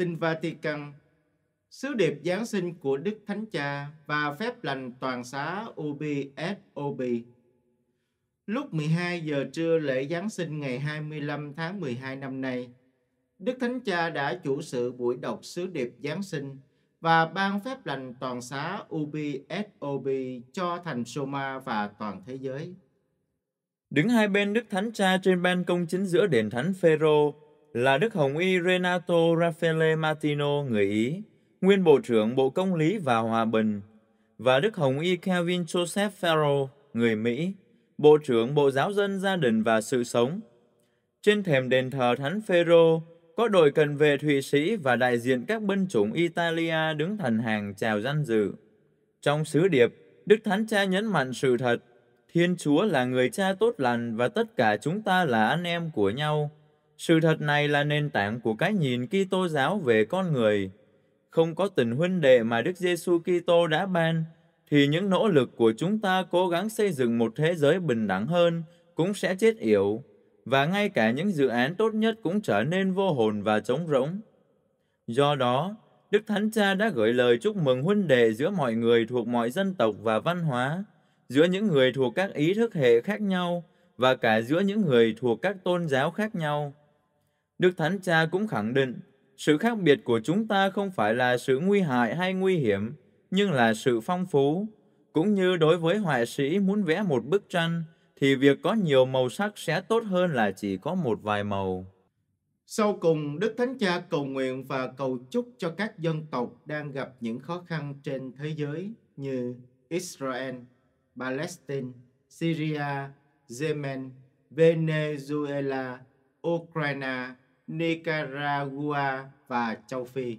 Tin Vatican Sứ điệp Giáng sinh của Đức Thánh Cha và phép lành toàn xá UBSOB Lúc 12 giờ trưa lễ Giáng sinh ngày 25 tháng 12 năm nay, Đức Thánh Cha đã chủ sự buổi đọc sứ điệp Giáng sinh và ban phép lành toàn xá UBSOB cho thành Soma và toàn thế giới. Đứng hai bên Đức Thánh Cha trên ban công chính giữa đền Thánh Phêrô, là Đức Hồng Y Renato Raffaele Martino, người Ý, nguyên Bộ trưởng Bộ Công lý và Hòa bình, và Đức Hồng Y Kevin Joseph Farrow, người Mỹ, Bộ trưởng Bộ Giáo dân Gia đình và Sự sống. Trên thềm đền thờ Thánh Phêrô có đội cần vệ Thụy Sĩ và đại diện các binh chủng Italia đứng thành hàng chào danh dự. Trong sứ điệp, Đức Thánh Cha nhấn mạnh sự thật, Thiên Chúa là người cha tốt lành và tất cả chúng ta là anh em của nhau, sự thật này là nền tảng của cái nhìn Kitô giáo về con người. Không có tình huynh đệ mà Đức Giêsu Kitô đã ban, thì những nỗ lực của chúng ta cố gắng xây dựng một thế giới bình đẳng hơn cũng sẽ chết yểu, và ngay cả những dự án tốt nhất cũng trở nên vô hồn và trống rỗng. Do đó, Đức Thánh Cha đã gửi lời chúc mừng huynh đệ giữa mọi người thuộc mọi dân tộc và văn hóa, giữa những người thuộc các ý thức hệ khác nhau và cả giữa những người thuộc các tôn giáo khác nhau. Đức Thánh Cha cũng khẳng định, sự khác biệt của chúng ta không phải là sự nguy hại hay nguy hiểm, nhưng là sự phong phú. Cũng như đối với họa sĩ muốn vẽ một bức tranh, thì việc có nhiều màu sắc sẽ tốt hơn là chỉ có một vài màu. Sau cùng, Đức Thánh Cha cầu nguyện và cầu chúc cho các dân tộc đang gặp những khó khăn trên thế giới như Israel, Palestine, Syria, Yemen, Venezuela, Ukraine, Nicaragua và châu Phi.